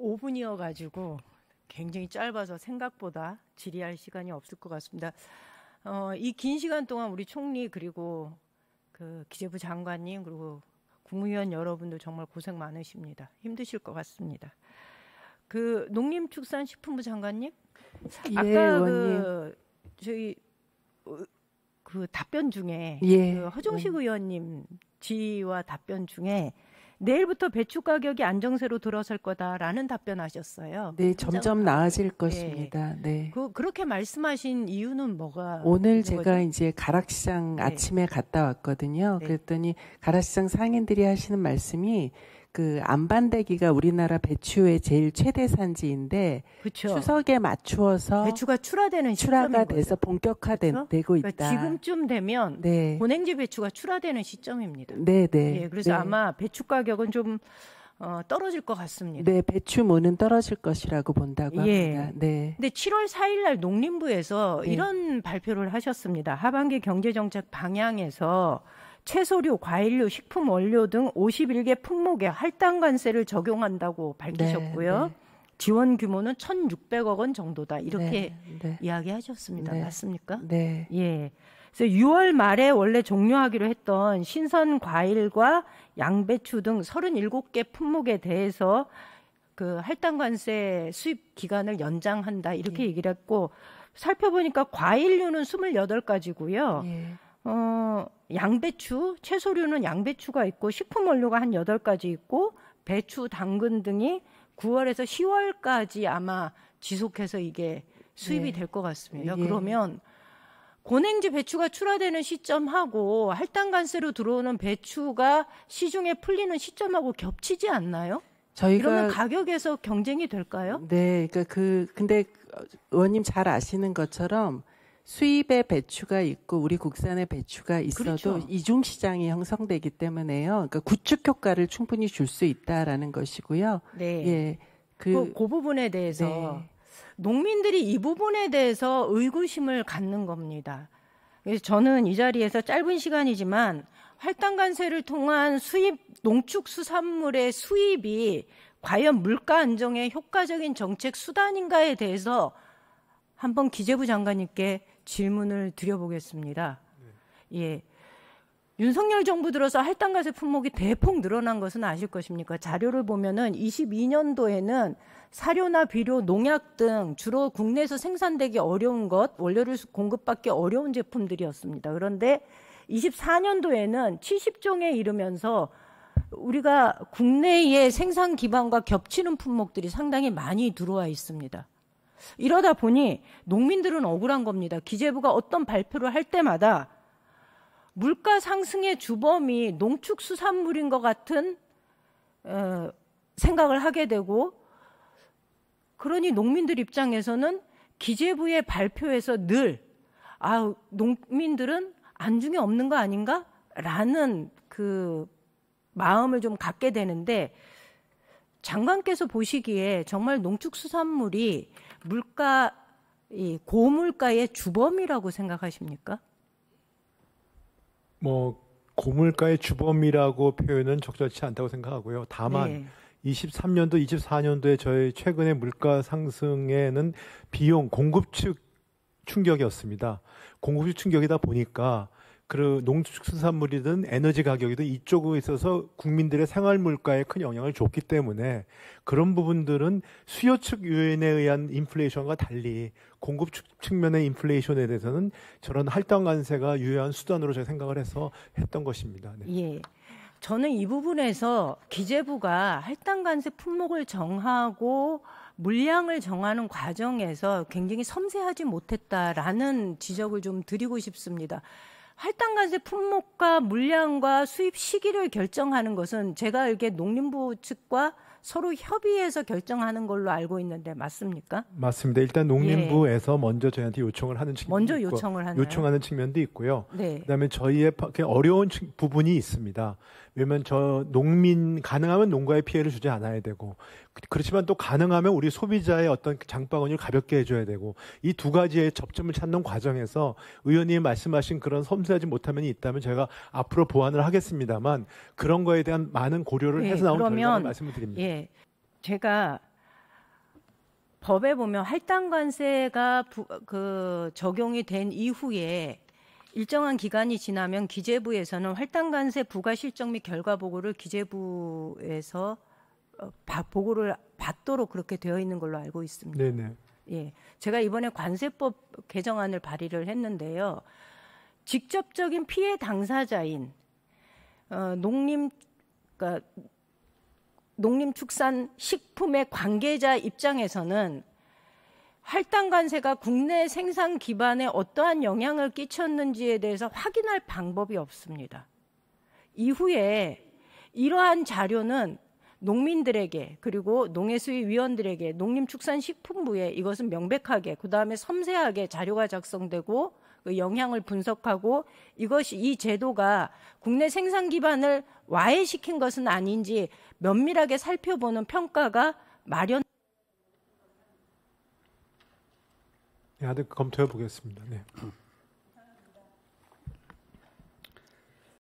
5분이어 가지고 굉장히 짧아서 생각보다 질의할 시간이 없을 것 같습니다. 어, 이 긴 시간 동안 우리 총리 그리고 그 기재부 장관님 그리고 국무위원 여러분도 정말 고생 많으십니다. 힘드실 것 같습니다. 그 농림축산식품부 장관님 예, 아까 그 저희 어, 그 답변 중에 예, 그 허종식 음. 의원님 지와 답변 중에 내일부터 배추 가격이 안정세로 들어설 거다라는 답변하셨어요. 네, 점점 나아질 것입니다. 네. 네. 그, 그렇게 말씀하신 이유는 뭐가? 오늘 제가 거죠? 이제 가락시장 네. 아침에 갔다 왔거든요. 네. 그랬더니 가락시장 상인들이 하시는 말씀이 그 안반대기가 우리나라 배추의 제일 최대 산지인데 그쵸. 추석에 맞추어서 배추가 출하되는 출하가 돼서 본격화되고 그러니까 지금쯤 되면 네. 본행지 배추가 출하되는 시점입니다. 네, 네. 예, 그래서 네. 아마 배추 가격은 좀 어, 떨어질 것 같습니다. 네, 배추무는 떨어질 것이라고 본다고 예. 합니다. 네. 근데 7월 4일 날 농림부에서 네. 이런 발표를 하셨습니다. 하반기 경제 정책 방향에서 채소류, 과일류, 식품 원료 등 51개 품목에 할당 관세를 적용한다고 밝히셨고요. 네, 네. 지원 규모는 1,600억 원 정도다. 이렇게 네, 네. 이야기하셨습니다. 네. 맞습니까? 네. 예. 그래서 6월 말에 원래 종료하기로 했던 신선 과일과 양배추 등 37개 품목에 대해서 그 할당 관세 수입 기간을 연장한다. 이렇게 예. 얘기를 했고 살펴보니까 과일류는 28가지고요. 어, 양배추, 채소류는 양배추가 있고 식품 원료가 한 여덟 가지 있고 배추, 당근 등이 9월에서 10월까지 아마 지속해서 이게 수입이 예. 네. 될것 같습니다. 예. 그러면 고냉지 배추가 출하되는 시점하고 할당관세로 들어오는 배추가 시중에 풀리는 시점하고 겹치지 않나요? 저희가 그러면 가격에서 경쟁이 될까요? 네, 그러니까 그 근데 의원님 잘 아시는 것처럼 수입의 배추가 있고 우리 국산의 배추가 있어도 그렇죠. 이중 시장이 형성되기 때문에요. 그러니까 구축 효과를 충분히 줄 수 있다라는 것이고요. 네. 예. 그, 그, 그 부분에 대해서 네. 농민들이 이 부분에 대해서 의구심을 갖는 겁니다. 그래서 저는 이 자리에서 짧은 시간이지만 활당 관세를 통한 수입 농축 수산물의 수입이 과연 물가 안정에 효과적인 정책 수단인가에 대해서 한번 기재부 장관님께 질문을 드려보겠습니다. 네. 예. 윤석열 정부 들어서 할당가세 품목이 대폭 늘어난 것은 아실 것입니까? 자료를 보면은 22년도에는 사료나 비료, 농약 등 주로 국내에서 생산되기 어려운 것, 원료를 공급받기 어려운 제품들이었습니다. 그런데 24년도에는 70종에 이르면서 우리가 국내의 생산 기반과 겹치는 품목들이 상당히 많이 들어와 있습니다. 이러다 보니 농민들은 억울한 겁니다. 기재부가 어떤 발표를 할 때마다 물가 상승의 주범이 농축수산물인 것 같은 어, 생각을 하게 되고 그러니 농민들 입장에서는 기재부의 발표에서 늘 아, 농민들은 안중에 없는 거 아닌가? 라는 그 마음을 좀 갖게 되는데 장관께서 보시기에 정말 농축수산물이 물가 이 고물가의 주범이라고 생각하십니까? 뭐 고물가의 주범이라고 표현은 적절치 않다고 생각하고요. 다만 네. 23년도, 24년도에 저희 최근의 물가 상승에는 비용 공급 측 충격이었습니다. 공급 측 충격이다 보니까 그 농축수산물이든 에너지 가격이든 이쪽에 있어서 국민들의 생활 물가에 큰 영향을 줬기 때문에 그런 부분들은 수요 측 요인에 의한 인플레이션과 달리 공급 측면의 인플레이션에 대해서는 저런 할당 관세가 유효한 수단으로 제가 생각을 해서 했던 것입니다. 네. 예. 저는 이 부분에서 기재부가 할당 관세 품목을 정하고 물량을 정하는 과정에서 굉장히 섬세하지 못했다라는 지적을 좀 드리고 싶습니다. 할당가세 품목과 물량과 수입 시기를 결정하는 것은 제가 알기에 농림부 측과 서로 협의해서 결정하는 걸로 알고 있는데 맞습니까? 맞습니다. 일단 예. 농림부에서 예. 먼저 저희한테 요청을 하는 측면 먼저 요청을 하는 요청하는 측면도 있고요. 네. 그다음에 저희의 어려운 부분이 있습니다. 왜냐면저 농민 가능하면 농가에 피해를 주지 않아야 되고 그렇지만 또 가능하면 우리 소비자의 어떤 장바구니를 가볍게 해줘야 되고 이 두 가지의 접점을 찾는 과정에서 의원님 이 말씀하신 그런 섬세하지 못함이 있다면 제가 앞으로 보완을 하겠습니다만 그런 거에 대한 많은 고려를 예, 해서 나온 그러면, 결과 말씀을 드립니다. 예, 제가 법에 보면 할당 관세가 부, 그 적용이 된 이후에 일정한 기간이 지나면 기재부에서는 할당 관세 부과 실적 및 결과 보고를 기재부에서 어, 보고를 받도록 그렇게 되어 있는 걸로 알고 있습니다. 네네. 예, 제가 이번에 관세법 개정안을 발의를 했는데요. 직접적인 피해 당사자인 어, 농림 그러니까 농림축산 식품의 관계자 입장에서는 할당 관세가 국내 생산 기반에 어떠한 영향을 끼쳤는지에 대해서 확인할 방법이 없습니다. 이후에 이러한 자료는 농민들에게 그리고 농해수위위원들에게 농림축산식품부에 이것은 명백하게 그다음에 섬세하게 자료가 작성되고 그 영향을 분석하고 이것이 이 제도가 국내 생산 기반을 와해시킨 것은 아닌지 면밀하게 살펴보는 평가가 마련 네, 아 검토해 보겠습니다. 네.